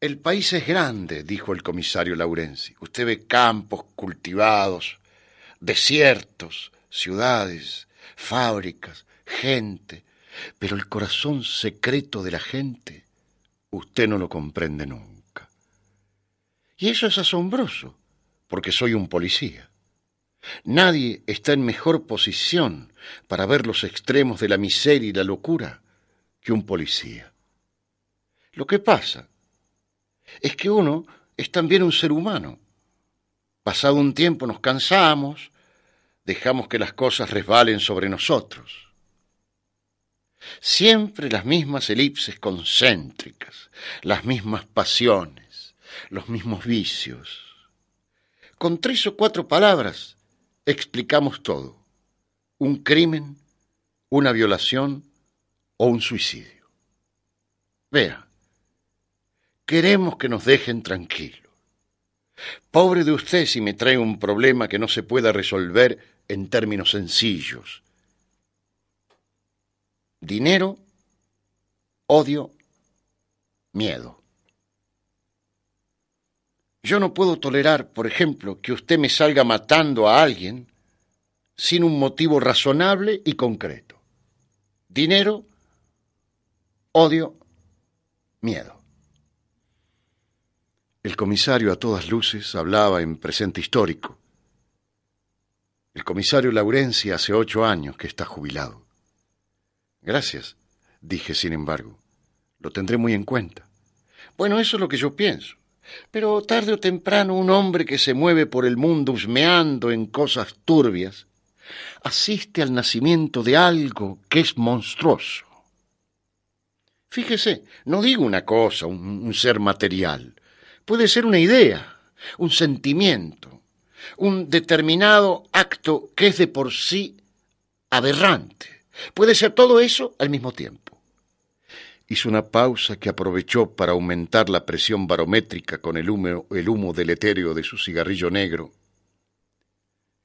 El país es grande, dijo el comisario Laurenzi. Usted ve campos cultivados, desiertos, ciudades, fábricas, gente, pero el corazón secreto de la gente usted no lo comprende nunca. Y eso es asombroso, porque soy un policía. Nadie está en mejor posición para ver los extremos de la miseria y la locura que un policía. Lo que pasa es que uno es también un ser humano. Pasado un tiempo nos cansamos, dejamos que las cosas resbalen sobre nosotros. Siempre las mismas elipses concéntricas, las mismas pasiones, los mismos vicios. Con tres o cuatro palabras explicamos todo. Un crimen, una violación o un suicidio. Vea, Queremos que nos dejen tranquilos. Pobre de usted si me trae un problema que no se pueda resolver en términos sencillos. Dinero, odio, miedo. Yo no puedo tolerar, por ejemplo, que usted me salga matando a alguien sin un motivo razonable y concreto. Dinero, odio, miedo. El comisario a todas luces hablaba en presente histórico. El comisario Laurencia hace ocho años que está jubilado. Gracias, dije sin embargo. Lo tendré muy en cuenta. Bueno, eso es lo que yo pienso. Pero tarde o temprano un hombre que se mueve por el mundo husmeando en cosas turbias asiste al nacimiento de algo que es monstruoso. Fíjese, no digo una cosa, un, un ser material puede ser una idea, un sentimiento, un determinado acto que es de por sí aberrante. Puede ser todo eso al mismo tiempo. Hizo una pausa que aprovechó para aumentar la presión barométrica con el humo, el humo de su cigarrillo negro.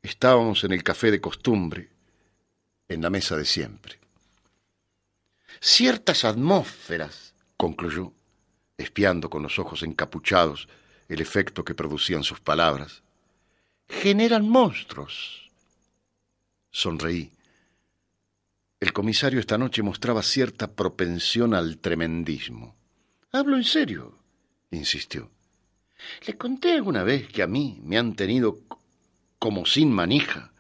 Estábamos en el café de costumbre, en la mesa de siempre. Ciertas atmósferas, concluyó, espiando con los ojos encapuchados el efecto que producían sus palabras. Generan monstruos. Sonreí. El comisario esta noche mostraba cierta propensión al tremendismo. Hablo en serio, insistió. Le conté alguna vez que a mí me han tenido como sin manija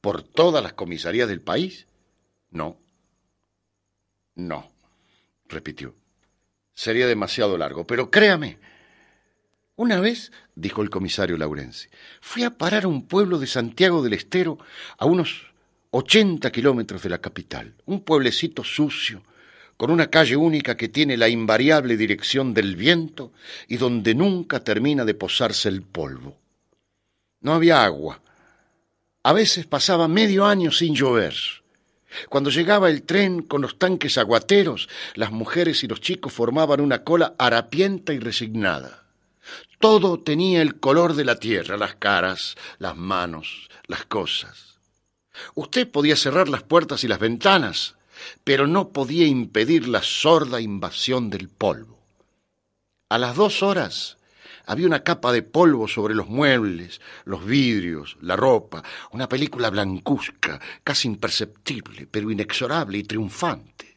por todas las comisarías del país. No. No, repitió sería demasiado largo. Pero créame, una vez, dijo el comisario Laurense, fui a parar a un pueblo de Santiago del Estero a unos ochenta kilómetros de la capital, un pueblecito sucio, con una calle única que tiene la invariable dirección del viento y donde nunca termina de posarse el polvo. No había agua. A veces pasaba medio año sin llover. Cuando llegaba el tren con los tanques aguateros, las mujeres y los chicos formaban una cola harapienta y resignada. Todo tenía el color de la tierra, las caras, las manos, las cosas. Usted podía cerrar las puertas y las ventanas, pero no podía impedir la sorda invasión del polvo. A las dos horas había una capa de polvo sobre los muebles, los vidrios, la ropa, una película blancuzca, casi imperceptible, pero inexorable y triunfante.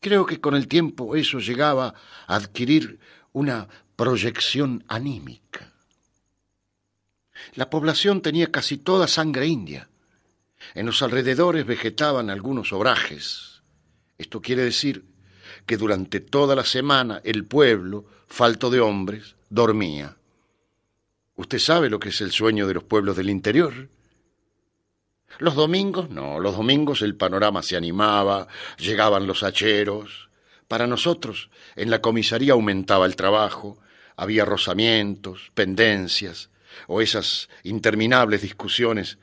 Creo que con el tiempo eso llegaba a adquirir una proyección anímica. La población tenía casi toda sangre india. En los alrededores vegetaban algunos obrajes. Esto quiere decir que durante toda la semana el pueblo, falto de hombres, dormía. Usted sabe lo que es el sueño de los pueblos del interior. Los domingos, no, los domingos el panorama se animaba, llegaban los hacheros. Para nosotros, en la comisaría aumentaba el trabajo, había rozamientos, pendencias, o esas interminables discusiones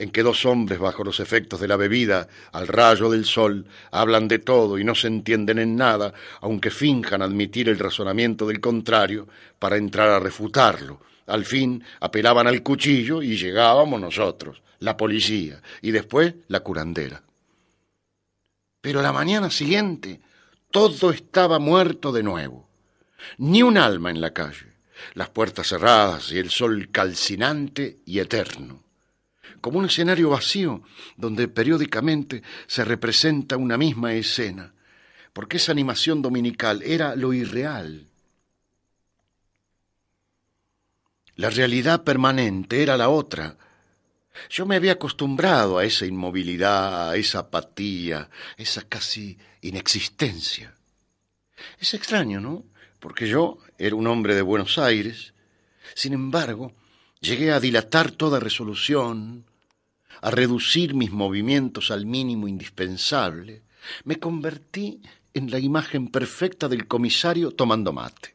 en que dos hombres bajo los efectos de la bebida, al rayo del sol, hablan de todo y no se entienden en nada, aunque finjan admitir el razonamiento del contrario para entrar a refutarlo. Al fin apelaban al cuchillo y llegábamos nosotros, la policía, y después la curandera. Pero la mañana siguiente todo estaba muerto de nuevo. Ni un alma en la calle, las puertas cerradas y el sol calcinante y eterno como un escenario vacío donde periódicamente se representa una misma escena, porque esa animación dominical era lo irreal. La realidad permanente era la otra. Yo me había acostumbrado a esa inmovilidad, a esa apatía, esa casi inexistencia. Es extraño, ¿no? Porque yo era un hombre de Buenos Aires. Sin embargo, llegué a dilatar toda resolución, a reducir mis movimientos al mínimo indispensable, me convertí en la imagen perfecta del comisario tomando mate.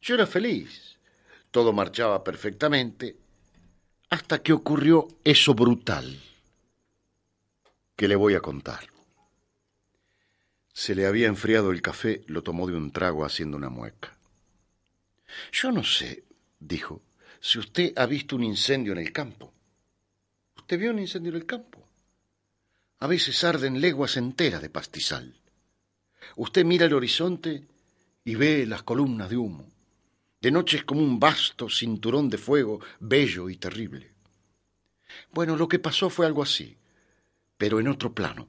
Yo era feliz, todo marchaba perfectamente, hasta que ocurrió eso brutal que le voy a contar. Se le había enfriado el café, lo tomó de un trago haciendo una mueca. Yo no sé, dijo, si usted ha visto un incendio en el campo vio un incendio en el campo. A veces arden leguas enteras de pastizal. Usted mira el horizonte y ve las columnas de humo. De noche es como un vasto cinturón de fuego, bello y terrible. Bueno, lo que pasó fue algo así, pero en otro plano.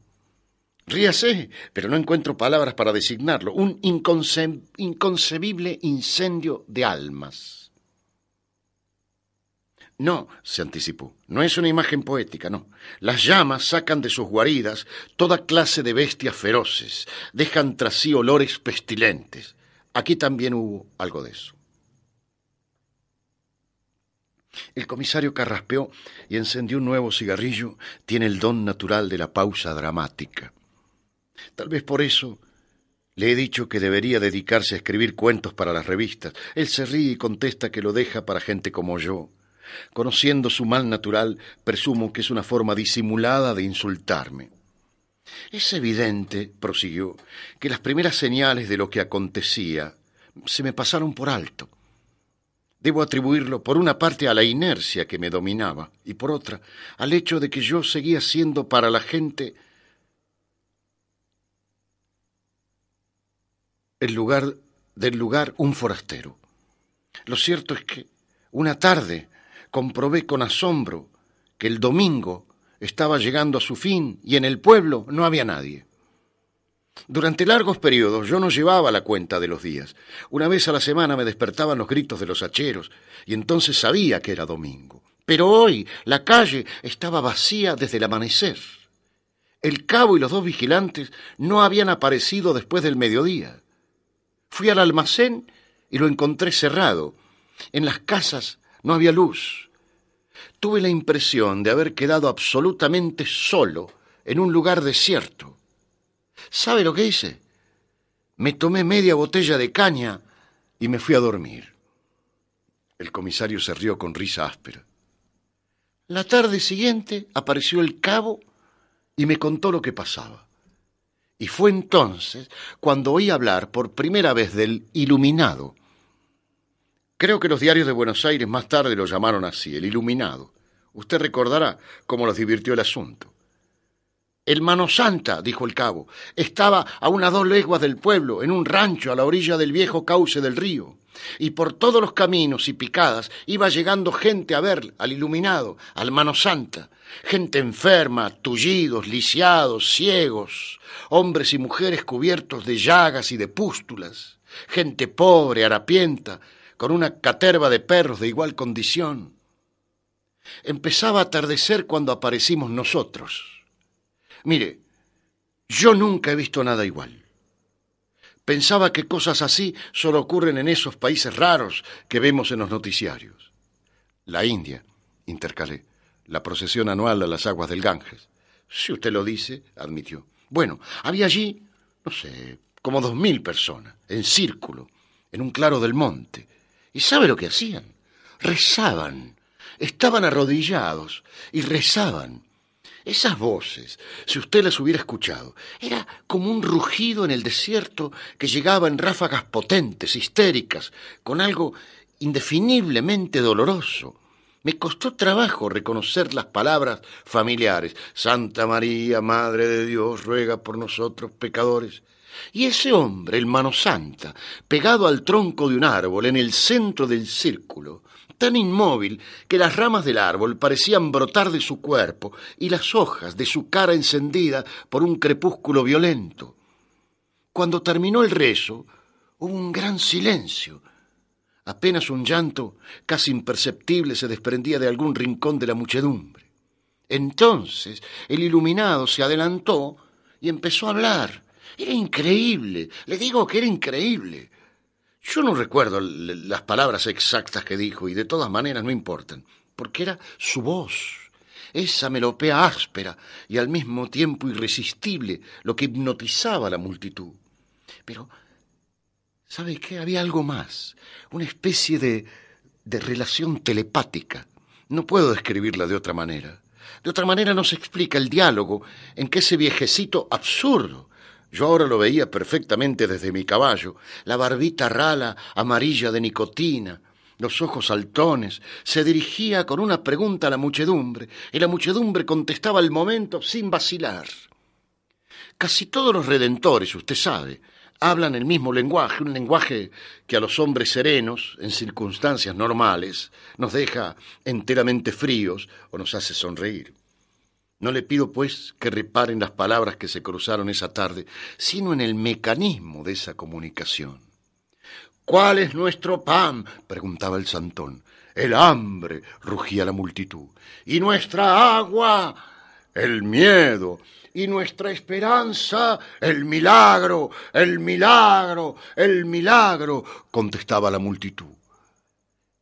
Ríase, pero no encuentro palabras para designarlo. Un inconcebible incendio de almas. No, se anticipó, no es una imagen poética, no. Las llamas sacan de sus guaridas toda clase de bestias feroces, dejan tras sí olores pestilentes. Aquí también hubo algo de eso. El comisario carraspeó y encendió un nuevo cigarrillo. Tiene el don natural de la pausa dramática. Tal vez por eso le he dicho que debería dedicarse a escribir cuentos para las revistas. Él se ríe y contesta que lo deja para gente como yo. Conociendo su mal natural, presumo que es una forma disimulada de insultarme. Es evidente, prosiguió, que las primeras señales de lo que acontecía se me pasaron por alto. Debo atribuirlo por una parte a la inercia que me dominaba y por otra al hecho de que yo seguía siendo para la gente el lugar del lugar un forastero. Lo cierto es que una tarde comprobé con asombro que el domingo estaba llegando a su fin y en el pueblo no había nadie. Durante largos periodos yo no llevaba la cuenta de los días. Una vez a la semana me despertaban los gritos de los hacheros y entonces sabía que era domingo. Pero hoy la calle estaba vacía desde el amanecer. El cabo y los dos vigilantes no habían aparecido después del mediodía. Fui al almacén y lo encontré cerrado. En las casas no había luz. Tuve la impresión de haber quedado absolutamente solo en un lugar desierto. ¿Sabe lo que hice? Me tomé media botella de caña y me fui a dormir. El comisario se rió con risa áspera. La tarde siguiente apareció el cabo y me contó lo que pasaba. Y fue entonces cuando oí hablar por primera vez del iluminado Creo que los diarios de Buenos Aires más tarde lo llamaron así, el iluminado. Usted recordará cómo los divirtió el asunto. El Mano Santa, dijo el cabo, estaba a unas dos leguas del pueblo, en un rancho a la orilla del viejo cauce del río, y por todos los caminos y picadas iba llegando gente a ver al iluminado, al Mano Santa, gente enferma, tullidos, lisiados, ciegos, hombres y mujeres cubiertos de llagas y de pústulas, gente pobre, harapienta, con una caterva de perros de igual condición. Empezaba a atardecer cuando aparecimos nosotros. Mire, yo nunca he visto nada igual. Pensaba que cosas así solo ocurren en esos países raros que vemos en los noticiarios. La India, intercalé, la procesión anual a las aguas del Ganges. Si usted lo dice, admitió. Bueno, había allí, no sé, como dos mil personas, en círculo, en un claro del monte ¿Y sabe lo que hacían? Rezaban, estaban arrodillados y rezaban. Esas voces, si usted las hubiera escuchado, era como un rugido en el desierto que llegaba en ráfagas potentes, histéricas, con algo indefiniblemente doloroso. Me costó trabajo reconocer las palabras familiares. Santa María, Madre de Dios, ruega por nosotros pecadores. Y ese hombre, el mano santa, pegado al tronco de un árbol en el centro del círculo, tan inmóvil que las ramas del árbol parecían brotar de su cuerpo y las hojas de su cara encendida por un crepúsculo violento. Cuando terminó el rezo, hubo un gran silencio. Apenas un llanto casi imperceptible se desprendía de algún rincón de la muchedumbre. Entonces el iluminado se adelantó y empezó a hablar era increíble, le digo que era increíble. Yo no recuerdo las palabras exactas que dijo y de todas maneras no importan, porque era su voz, esa melopea áspera y al mismo tiempo irresistible, lo que hipnotizaba a la multitud. Pero, ¿sabe qué? Había algo más, una especie de, de relación telepática. No puedo describirla de otra manera. De otra manera no se explica el diálogo en que ese viejecito absurdo yo ahora lo veía perfectamente desde mi caballo, la barbita rala, amarilla de nicotina, los ojos saltones, se dirigía con una pregunta a la muchedumbre, y la muchedumbre contestaba al momento sin vacilar. Casi todos los redentores, usted sabe, hablan el mismo lenguaje, un lenguaje que a los hombres serenos, en circunstancias normales, nos deja enteramente fríos o nos hace sonreír. No le pido, pues, que reparen las palabras que se cruzaron esa tarde, sino en el mecanismo de esa comunicación. ¿Cuál es nuestro pan? preguntaba el santón. El hambre, rugía la multitud. ¿Y nuestra agua? El miedo. ¿Y nuestra esperanza? El milagro, el milagro, el milagro, contestaba la multitud.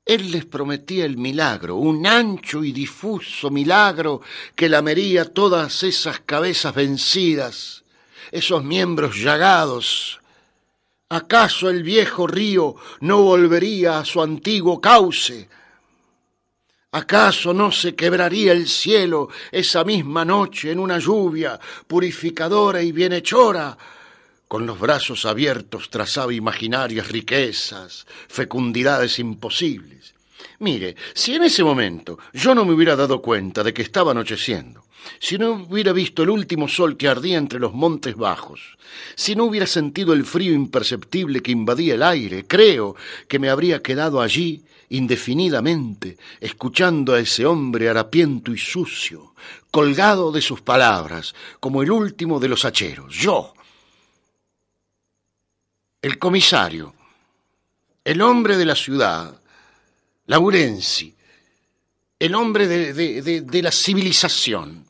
Él les prometía el milagro, un ancho y difuso milagro que lamería todas esas cabezas vencidas, esos miembros llagados. ¿Acaso el viejo río no volvería a su antiguo cauce? ¿Acaso no se quebraría el cielo esa misma noche en una lluvia purificadora y bienhechora? Con los brazos abiertos trazaba imaginarias riquezas, fecundidades imposibles. Mire, si en ese momento yo no me hubiera dado cuenta de que estaba anocheciendo, si no hubiera visto el último sol que ardía entre los montes bajos, si no hubiera sentido el frío imperceptible que invadía el aire, creo que me habría quedado allí indefinidamente, escuchando a ese hombre harapiento y sucio, colgado de sus palabras, como el último de los hacheros, yo, el comisario, el hombre de la ciudad, Laurensi, el hombre de, la civilización.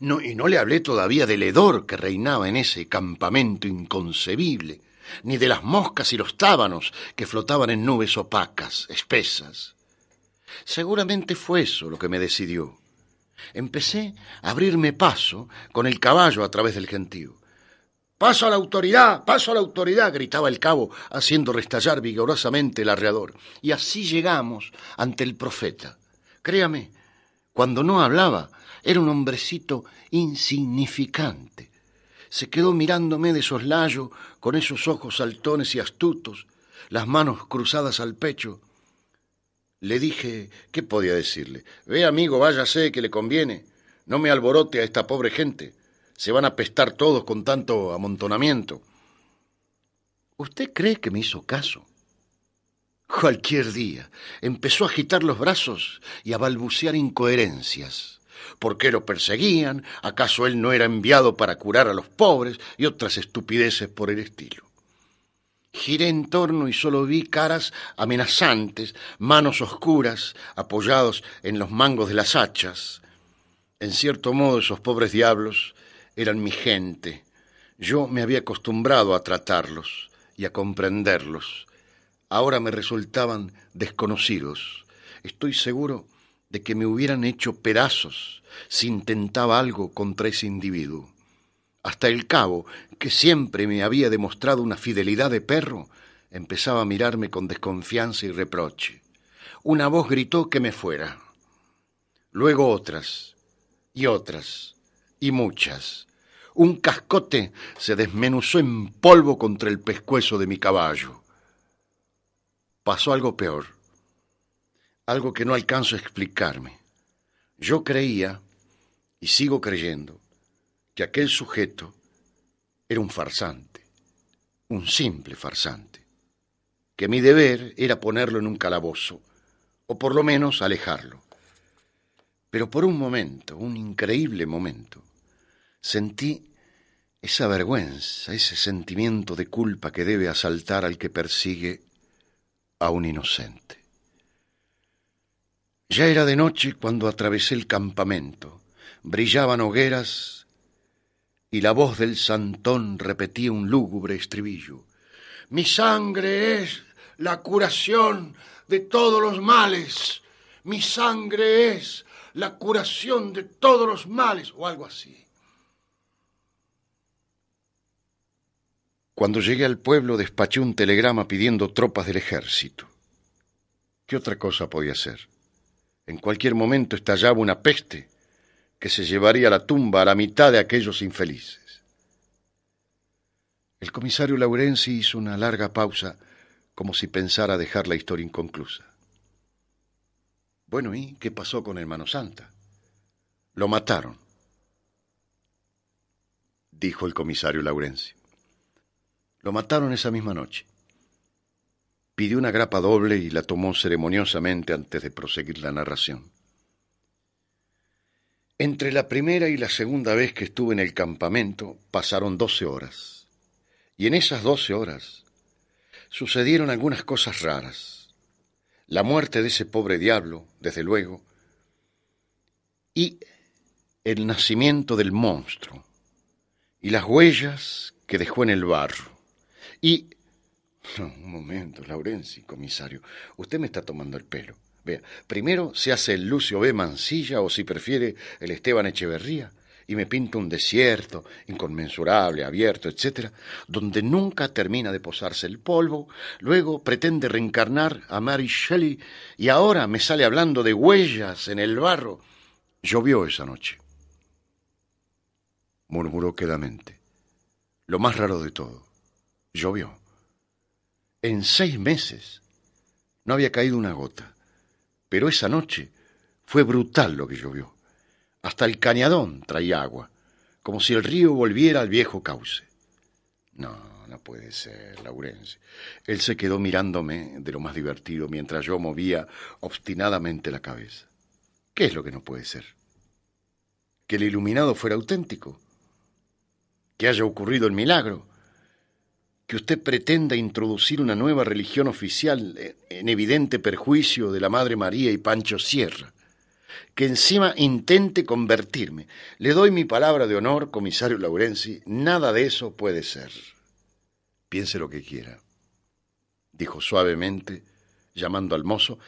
No, y no le hablé todavía del hedor que reinaba en ese campamento inconcebible, ni de las moscas y los tábanos que flotaban en nubes opacas, espesas. Seguramente fue eso lo que me decidió. Empecé a abrirme paso con el caballo a través del gentío. Paso a la autoridad, paso a la autoridad, gritaba el cabo, haciendo restallar vigorosamente el arreador. Y así llegamos ante el profeta. Créame, cuando no hablaba, era un hombrecito insignificante. Se quedó mirándome de soslayo, con esos ojos saltones y astutos, las manos cruzadas al pecho. Le dije, ¿qué podía decirle? Ve, amigo, váyase, que le conviene. No me alborote a esta pobre gente se van a pestar todos con tanto amontonamiento. ¿Usted cree que me hizo caso? Cualquier día empezó a agitar los brazos y a balbucear incoherencias. ¿Por qué lo perseguían? ¿Acaso él no era enviado para curar a los pobres? Y otras estupideces por el estilo. Giré en torno y solo vi caras amenazantes, manos oscuras, apoyados en los mangos de las hachas. En cierto modo, esos pobres diablos eran mi gente. Yo me había acostumbrado a tratarlos y a comprenderlos. Ahora me resultaban desconocidos. Estoy seguro de que me hubieran hecho pedazos si intentaba algo contra ese individuo. Hasta el cabo, que siempre me había demostrado una fidelidad de perro, empezaba a mirarme con desconfianza y reproche. Una voz gritó que me fuera. Luego otras, y otras y muchas. Un cascote se desmenuzó en polvo contra el pescuezo de mi caballo. Pasó algo peor, algo que no alcanzo a explicarme. Yo creía, y sigo creyendo, que aquel sujeto era un farsante, un simple farsante, que mi deber era ponerlo en un calabozo, o por lo menos alejarlo. Pero por un momento, un increíble momento, sentí esa vergüenza, ese sentimiento de culpa que debe asaltar al que persigue a un inocente. Ya era de noche cuando atravesé el campamento. Brillaban hogueras y la voz del santón repetía un lúgubre estribillo. Mi sangre es la curación de todos los males. Mi sangre es la curación de todos los males o algo así. Cuando llegué al pueblo despaché un telegrama pidiendo tropas del ejército. ¿Qué otra cosa podía hacer? En cualquier momento estallaba una peste que se llevaría a la tumba a la mitad de aquellos infelices. El comisario Laurenzi hizo una larga pausa como si pensara dejar la historia inconclusa. Bueno, ¿y qué pasó con hermano Santa? Lo mataron, dijo el comisario Laurenzi. Lo mataron esa misma noche. Pidió una grapa doble y la tomó ceremoniosamente antes de proseguir la narración. Entre la primera y la segunda vez que estuve en el campamento pasaron doce horas. Y en esas doce horas sucedieron algunas cosas raras. La muerte de ese pobre diablo, desde luego, y el nacimiento del monstruo, y las huellas que dejó en el barro. Y... un momento, Laurenci, comisario, usted me está tomando el pelo. Vea, primero se hace el Lucio B. Mancilla o si prefiere el Esteban Echeverría y me pinta un desierto inconmensurable, abierto, etcétera, donde nunca termina de posarse el polvo, luego pretende reencarnar a Mary Shelley y ahora me sale hablando de huellas en el barro. Llovió esa noche. Murmuró quedamente. Lo más raro de todo llovió. En seis meses no había caído una gota, pero esa noche fue brutal lo que llovió. Hasta el cañadón traía agua, como si el río volviera al viejo cauce. No, no puede ser, Laurence. Él se quedó mirándome de lo más divertido mientras yo movía obstinadamente la cabeza. ¿Qué es lo que no puede ser? ¿Que el iluminado fuera auténtico? ¿Que haya ocurrido el milagro? que usted pretenda introducir una nueva religión oficial en evidente perjuicio de la Madre María y Pancho Sierra. Que encima intente convertirme. Le doy mi palabra de honor, comisario Laurenzi, nada de eso puede ser. Piense lo que quiera, dijo suavemente, llamando al mozo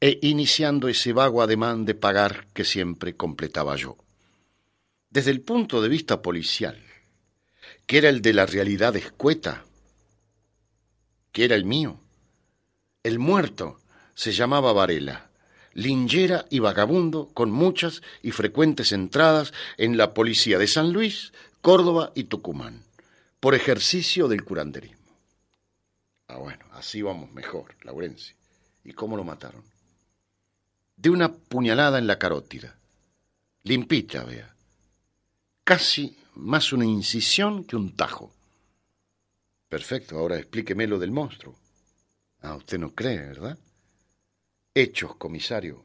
e iniciando ese vago ademán de pagar que siempre completaba yo. Desde el punto de vista policial, que era el de la realidad escueta, que era el mío. El muerto se llamaba Varela, linchera y vagabundo con muchas y frecuentes entradas en la policía de San Luis, Córdoba y Tucumán, por ejercicio del curanderismo. Ah, bueno, así vamos mejor, Laurence. ¿Y cómo lo mataron? De una puñalada en la carótida. Limpita, vea. Casi más una incisión que un tajo. Perfecto, ahora explíqueme lo del monstruo. Ah, usted no cree, ¿verdad? Hechos, comisario.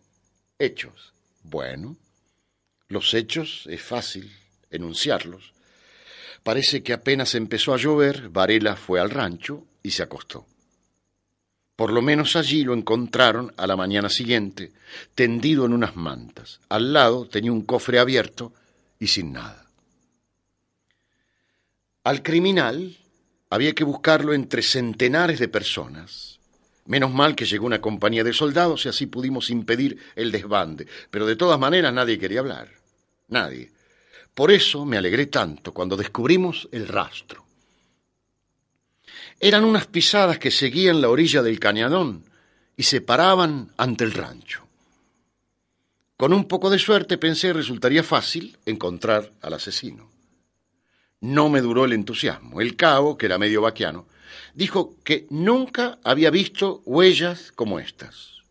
Hechos. Bueno, los hechos es fácil enunciarlos. Parece que apenas empezó a llover, Varela fue al rancho y se acostó. Por lo menos allí lo encontraron a la mañana siguiente, tendido en unas mantas. Al lado tenía un cofre abierto y sin nada. Al criminal había que buscarlo entre centenares de personas. Menos mal que llegó una compañía de soldados y así pudimos impedir el desbande. Pero de todas maneras nadie quería hablar. Nadie. Por eso me alegré tanto cuando descubrimos el rastro. Eran unas pisadas que seguían la orilla del cañadón y se paraban ante el rancho. Con un poco de suerte pensé resultaría fácil encontrar al asesino. No me duró el entusiasmo. El cabo, que era medio vaquiano, dijo que nunca había visto huellas como estas.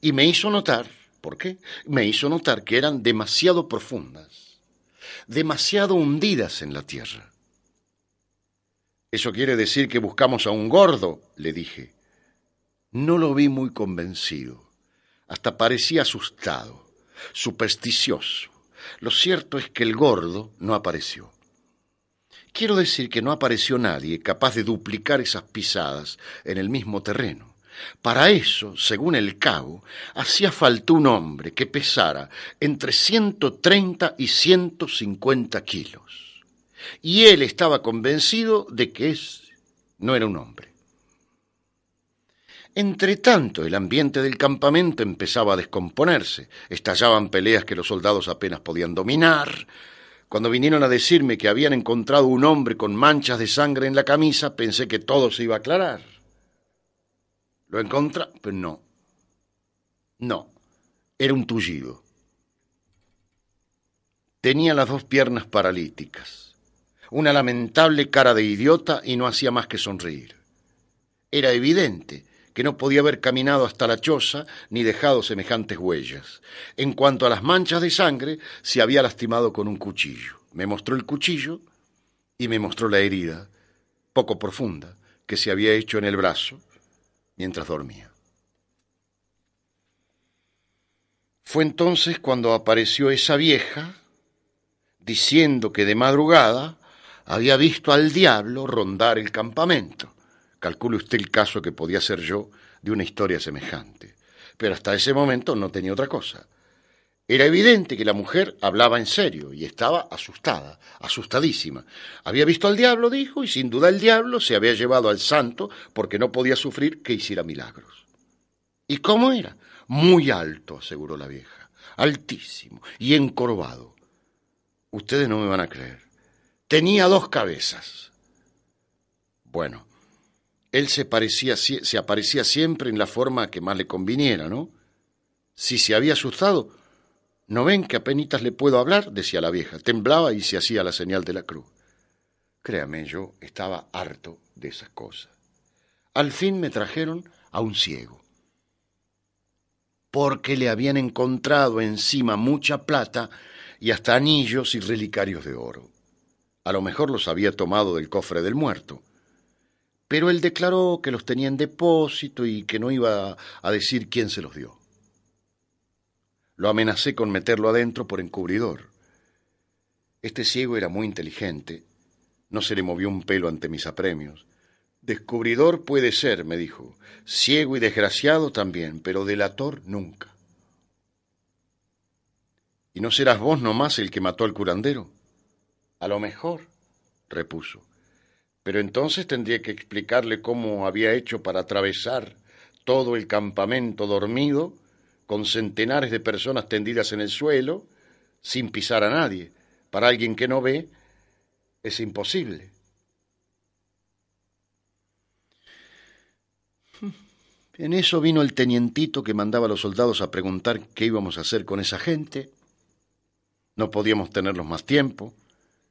Y me hizo notar, ¿por qué? Me hizo notar que eran demasiado profundas, demasiado hundidas en la tierra. Eso quiere decir que buscamos a un gordo, le dije. No lo vi muy convencido, hasta parecía asustado, supersticioso. Lo cierto es que el gordo no apareció. Quiero decir que no apareció nadie capaz de duplicar esas pisadas en el mismo terreno. Para eso, según el cabo, hacía falta un hombre que pesara entre 130 y 150 kilos. Y él estaba convencido de que ese no era un hombre. Entre tanto, el ambiente del campamento empezaba a descomponerse. Estallaban peleas que los soldados apenas podían dominar. Cuando vinieron a decirme que habían encontrado un hombre con manchas de sangre en la camisa, pensé que todo se iba a aclarar. ¿Lo encontra? Pues no. No. Era un tullido. Tenía las dos piernas paralíticas, una lamentable cara de idiota y no hacía más que sonreír. Era evidente que no podía haber caminado hasta la choza ni dejado semejantes huellas. En cuanto a las manchas de sangre, se había lastimado con un cuchillo. Me mostró el cuchillo y me mostró la herida, poco profunda, que se había hecho en el brazo mientras dormía. Fue entonces cuando apareció esa vieja diciendo que de madrugada había visto al diablo rondar el campamento Calcule usted el caso que podía ser yo de una historia semejante. Pero hasta ese momento no tenía otra cosa. Era evidente que la mujer hablaba en serio y estaba asustada, asustadísima. Había visto al diablo, dijo, y sin duda el diablo se había llevado al santo porque no podía sufrir que hiciera milagros. ¿Y cómo era? Muy alto, aseguró la vieja, altísimo y encorvado. Ustedes no me van a creer. Tenía dos cabezas. Bueno, él se, parecía, se aparecía siempre en la forma que más le conviniera, ¿no? Si se había asustado, ¿no ven que apenas le puedo hablar? decía la vieja, temblaba y se hacía la señal de la cruz. Créame, yo estaba harto de esas cosas. Al fin me trajeron a un ciego, porque le habían encontrado encima mucha plata y hasta anillos y relicarios de oro. A lo mejor los había tomado del cofre del muerto pero él declaró que los tenía en depósito y que no iba a decir quién se los dio. Lo amenacé con meterlo adentro por encubridor. Este ciego era muy inteligente, no se le movió un pelo ante mis apremios. Descubridor puede ser, me dijo, ciego y desgraciado también, pero delator nunca. ¿Y no serás vos nomás el que mató al curandero? A lo mejor, repuso. Pero entonces tendría que explicarle cómo había hecho para atravesar todo el campamento dormido, con centenares de personas tendidas en el suelo, sin pisar a nadie. Para alguien que no ve, es imposible. En eso vino el tenientito que mandaba a los soldados a preguntar qué íbamos a hacer con esa gente. No podíamos tenerlos más tiempo,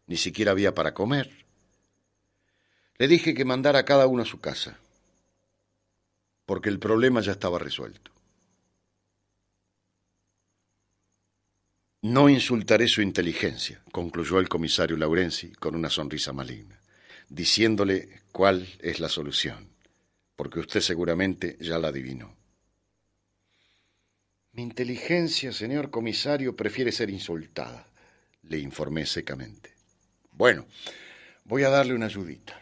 ni siquiera había para comer. Le dije que mandara a cada uno a su casa, porque el problema ya estaba resuelto. No insultaré su inteligencia, concluyó el comisario Laurenzi con una sonrisa maligna, diciéndole cuál es la solución, porque usted seguramente ya la adivinó. Mi inteligencia, señor comisario, prefiere ser insultada, le informé secamente. Bueno, voy a darle una ayudita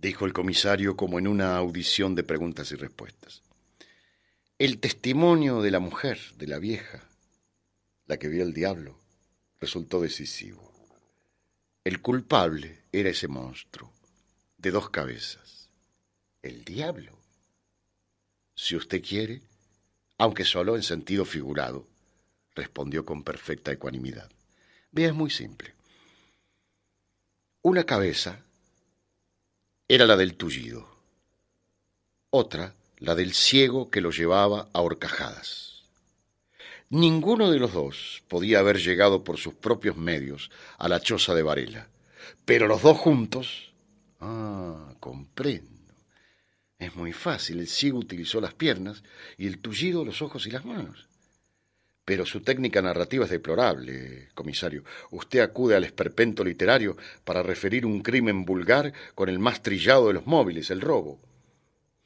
dijo el comisario como en una audición de preguntas y respuestas. El testimonio de la mujer, de la vieja, la que vio el diablo, resultó decisivo. El culpable era ese monstruo, de dos cabezas, el diablo. Si usted quiere, aunque solo en sentido figurado, respondió con perfecta ecuanimidad. Vea, es muy simple. Una cabeza era la del tullido, otra la del ciego que lo llevaba a horcajadas. Ninguno de los dos podía haber llegado por sus propios medios a la choza de Varela, pero los dos juntos... Ah, comprendo. Es muy fácil, el ciego utilizó las piernas y el tullido los ojos y las manos. Pero su técnica narrativa es deplorable, comisario. Usted acude al esperpento literario para referir un crimen vulgar con el más trillado de los móviles, el robo.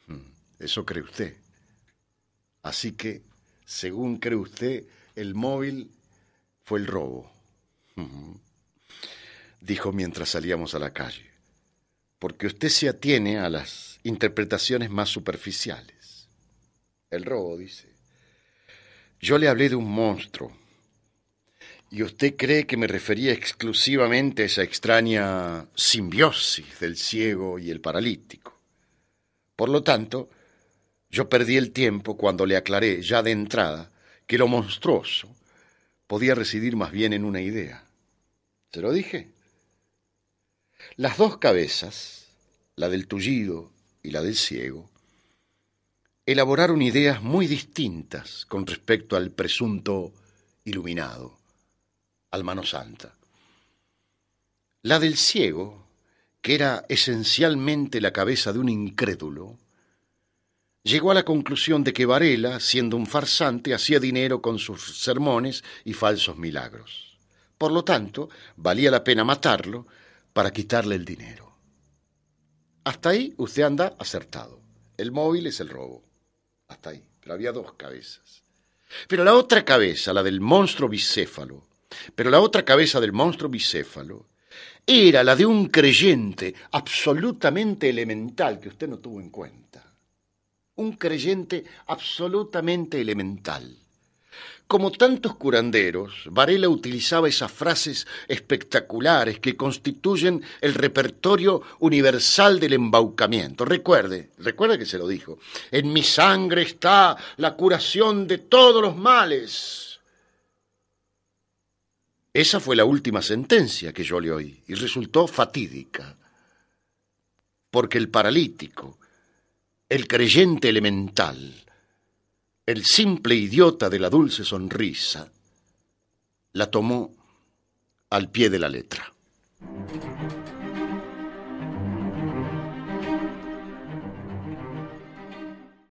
Hmm, eso cree usted. Así que, según cree usted, el móvil fue el robo. Hmm, dijo mientras salíamos a la calle. Porque usted se atiene a las interpretaciones más superficiales. El robo, dice. Yo le hablé de un monstruo. ¿Y usted cree que me refería exclusivamente a esa extraña simbiosis del ciego y el paralítico? Por lo tanto, yo perdí el tiempo cuando le aclaré ya de entrada que lo monstruoso podía residir más bien en una idea. ¿Se lo dije? Las dos cabezas, la del tullido y la del ciego, elaboraron ideas muy distintas con respecto al presunto iluminado, al mano santa. La del ciego, que era esencialmente la cabeza de un incrédulo, llegó a la conclusión de que Varela, siendo un farsante, hacía dinero con sus sermones y falsos milagros. Por lo tanto, valía la pena matarlo para quitarle el dinero. Hasta ahí usted anda acertado. El móvil es el robo ahí, pero había dos cabezas. Pero la otra cabeza, la del monstruo bicéfalo, pero la otra cabeza del monstruo bicéfalo era la de un creyente absolutamente elemental que usted no tuvo en cuenta. Un creyente absolutamente elemental. Como tantos curanderos, Varela utilizaba esas frases espectaculares que constituyen el repertorio universal del embaucamiento. Recuerde, recuerde que se lo dijo, en mi sangre está la curación de todos los males. Esa fue la última sentencia que yo le oí y resultó fatídica, porque el paralítico, el creyente elemental, el simple idiota de la dulce sonrisa, la tomó al pie de la letra.